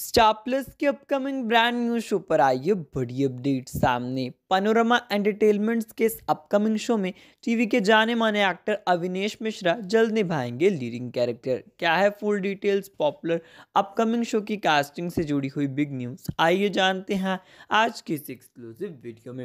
स्टापलस के upcoming brand new show पर आई है बड़ी अपडेट सामने पनोरमा एंटरटेनमेंट्स के इस अपकमिंग शो में टीवी के जाने माने एक्टर अविनेश मिश्रा जल्द निभाएंगे लीडिंग कैरेक्टर क्या है full details popular upcoming show की कास्टिंग से जुड़ी हुई बिग न्यूज़ आइए जानते हैं आज की इस एक्सक्लूसिव वीडियो में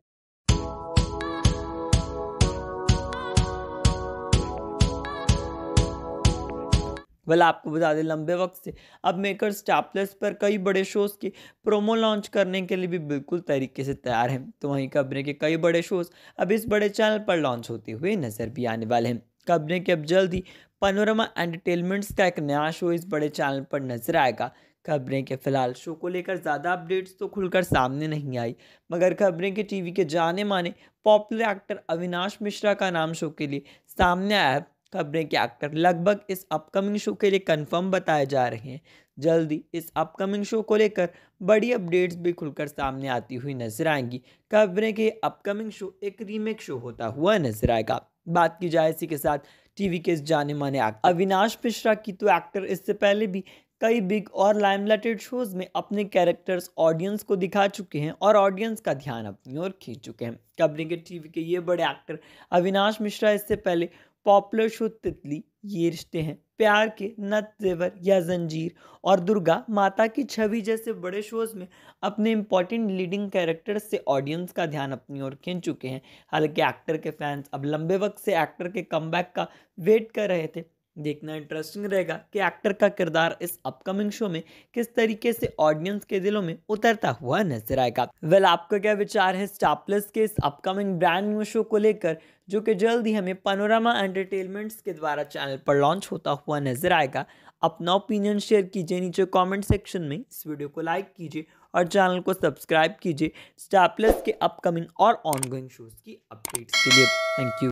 वाला आपको बता दें लंबे वक्त से अब मेकर स्टापलेस पर कई बड़े शोज़ के प्रोमो लॉन्च करने के लिए भी बिल्कुल तरीके से तैयार हैं तो वहीं कब्रे के कई बड़े शोज़ अब इस बड़े चैनल पर लॉन्च होते हुए नज़र भी आने वाले हैं कब्रे के अब जल्द ही पनोरमा एंटरटेनमेंट्स का एक नया शो इस बड़े चैनल पर नजर आएगा खबरें के फ़िलहाल शो को लेकर ज़्यादा अपडेट्स तो खुलकर सामने नहीं आई मगर खबरें के टीवी के जाने माने पॉपुलर एक्टर अविनाश मिश्रा का नाम शो के लिए सामने आया खबरें क्या कर लगभग इस अपकमिंग शो के लिए कंफर्म बताए जा रहे हैं जल्दी इस अपकमिंग शो को लेकर बड़ी अपडेट्स भी खुलकर सामने आती हुई नजर आएंगी खबरें के अपकमिंग शो एक रीमेक शो होता हुआ नजर आएगा बात की जाए इसी के साथ टीवी के इस जाने माने अविनाश मिश्रा की तो एक्टर इससे पहले भी कई बिग और लाइमलाइटेड शोज में अपने कैरेक्टर्स ऑडियंस को दिखा चुके हैं और ऑडियंस का ध्यान अपनी ओर खींच चुके हैं कबरिंग के टीवी के ये बड़े एक्टर अविनाश मिश्रा इससे पहले पॉपुलर शो तितली ये रिश्ते हैं प्यार के नत जेवर या जंजीर और दुर्गा माता की छवि जैसे बड़े शोज में अपने इंपॉर्टेंट लीडिंग कैरेक्टर्स से ऑडियंस का ध्यान अपनी ओर खींच चुके हैं हालांकि एक्टर के फैंस अब लंबे वक्त से एक्टर के कम का वेट कर रहे थे देखना इंटरेस्टिंग रहेगा कि एक्टर का किरदार इस अपकमिंग शो में किस तरीके से ऑडियंस के दिलों में उतरता हुआ नजर आएगा वेल well, आपका क्या विचार है स्टापलेस के इस अपकमिंग ब्रांड न्यू शो को लेकर जो कि जल्द ही हमें पनोरामा एंटरटेनमेंट्स के द्वारा चैनल पर लॉन्च होता हुआ नजर आएगा अपना ओपिनियन शेयर कीजिए नीचे कॉमेंट सेक्शन में इस वीडियो को लाइक कीजिए और चैनल को सब्सक्राइब कीजिए स्टापलेस के अपकमिंग और ऑनगोइंग शोज़ की अपडेट्स के लिए थैंक यू